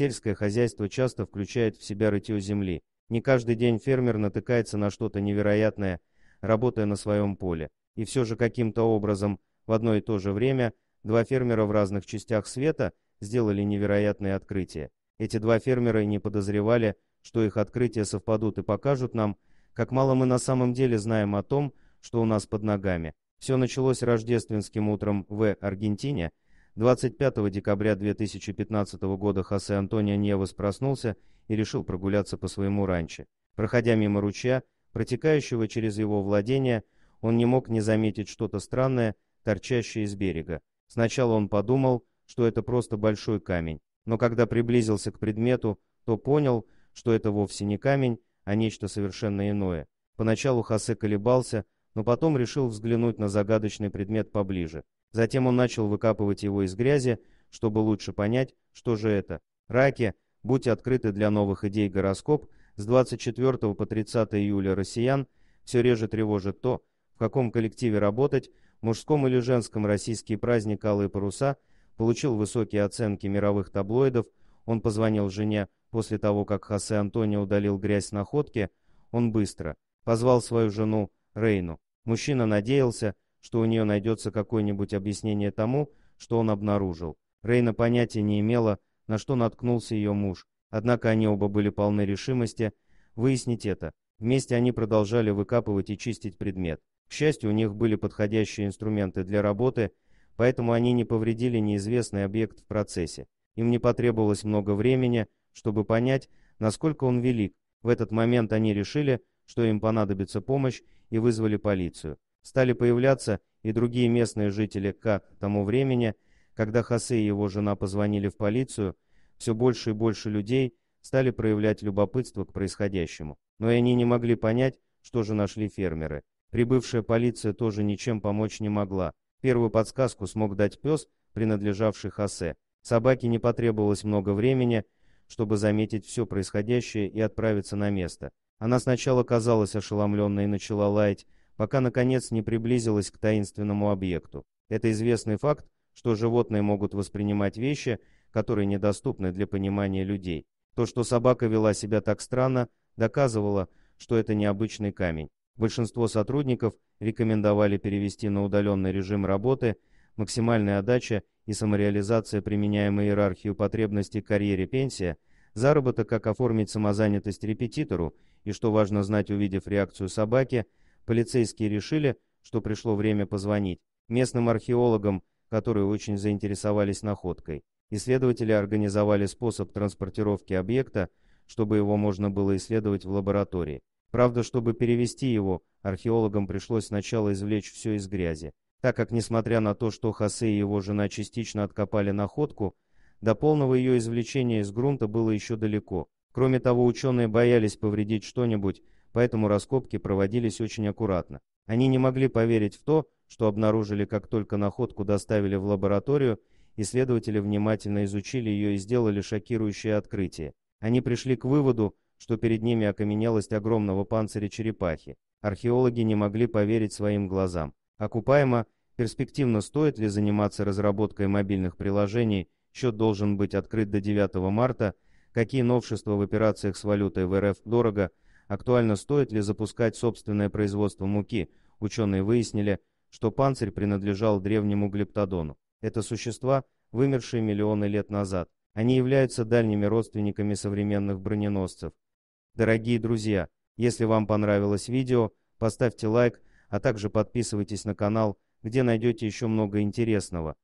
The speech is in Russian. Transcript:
Сельское хозяйство часто включает в себя рытье земли. Не каждый день фермер натыкается на что-то невероятное, работая на своем поле. И все же каким-то образом, в одно и то же время, два фермера в разных частях света сделали невероятные открытия. Эти два фермера и не подозревали, что их открытия совпадут и покажут нам, как мало мы на самом деле знаем о том, что у нас под ногами. Все началось рождественским утром в Аргентине – 25 декабря 2015 года Хосе Антонио Невас проснулся и решил прогуляться по своему ранчо. Проходя мимо ручья, протекающего через его владение, он не мог не заметить что-то странное, торчащее из берега. Сначала он подумал, что это просто большой камень, но когда приблизился к предмету, то понял, что это вовсе не камень, а нечто совершенно иное. Поначалу Хосе колебался, но потом решил взглянуть на загадочный предмет поближе. Затем он начал выкапывать его из грязи, чтобы лучше понять, что же это. Раки, будьте открыты для новых идей гороскоп, с 24 по 30 июля россиян все реже тревожит то, в каком коллективе работать, мужском или женском российский праздник «Алые паруса» получил высокие оценки мировых таблоидов, он позвонил жене после того, как Хосе Антонио удалил грязь с находки, он быстро позвал свою жену Рейну. Мужчина надеялся, что у нее найдется какое-нибудь объяснение тому, что он обнаружил. Рейна понятия не имела, на что наткнулся ее муж, однако они оба были полны решимости выяснить это. Вместе они продолжали выкапывать и чистить предмет. К счастью, у них были подходящие инструменты для работы, поэтому они не повредили неизвестный объект в процессе. Им не потребовалось много времени, чтобы понять, насколько он велик. В этот момент они решили, что им понадобится помощь, и вызвали полицию. Стали появляться и другие местные жители, как к тому времени, когда Хосе и его жена позвонили в полицию, все больше и больше людей стали проявлять любопытство к происходящему. Но и они не могли понять, что же нашли фермеры. Прибывшая полиция тоже ничем помочь не могла. Первую подсказку смог дать пес, принадлежавший Хосе. Собаке не потребовалось много времени, чтобы заметить все происходящее и отправиться на место. Она сначала казалась ошеломленной и начала лаять, пока, наконец, не приблизилась к таинственному объекту. Это известный факт, что животные могут воспринимать вещи, которые недоступны для понимания людей. То, что собака вела себя так странно, доказывало, что это необычный камень. Большинство сотрудников рекомендовали перевести на удаленный режим работы, максимальная отдача и самореализация, применяемой иерархию потребностей карьере пенсия, заработок, как оформить самозанятость репетитору, и, что важно знать, увидев реакцию собаки – Полицейские решили, что пришло время позвонить местным археологам, которые очень заинтересовались находкой. Исследователи организовали способ транспортировки объекта, чтобы его можно было исследовать в лаборатории. Правда, чтобы перевести его, археологам пришлось сначала извлечь все из грязи, так как, несмотря на то, что Хосе и его жена частично откопали находку, до полного ее извлечения из грунта было еще далеко. Кроме того, ученые боялись повредить что-нибудь, поэтому раскопки проводились очень аккуратно. Они не могли поверить в то, что обнаружили, как только находку доставили в лабораторию, исследователи внимательно изучили ее и сделали шокирующее открытие. Они пришли к выводу, что перед ними окаменелость огромного панциря черепахи. Археологи не могли поверить своим глазам. Окупаемо, перспективно стоит ли заниматься разработкой мобильных приложений, счет должен быть открыт до 9 марта, какие новшества в операциях с валютой в РФ дорого – Актуально, стоит ли запускать собственное производство муки, ученые выяснили, что панцирь принадлежал древнему глиптодону. Это существа, вымершие миллионы лет назад. Они являются дальними родственниками современных броненосцев. Дорогие друзья, если вам понравилось видео, поставьте лайк, а также подписывайтесь на канал, где найдете еще много интересного.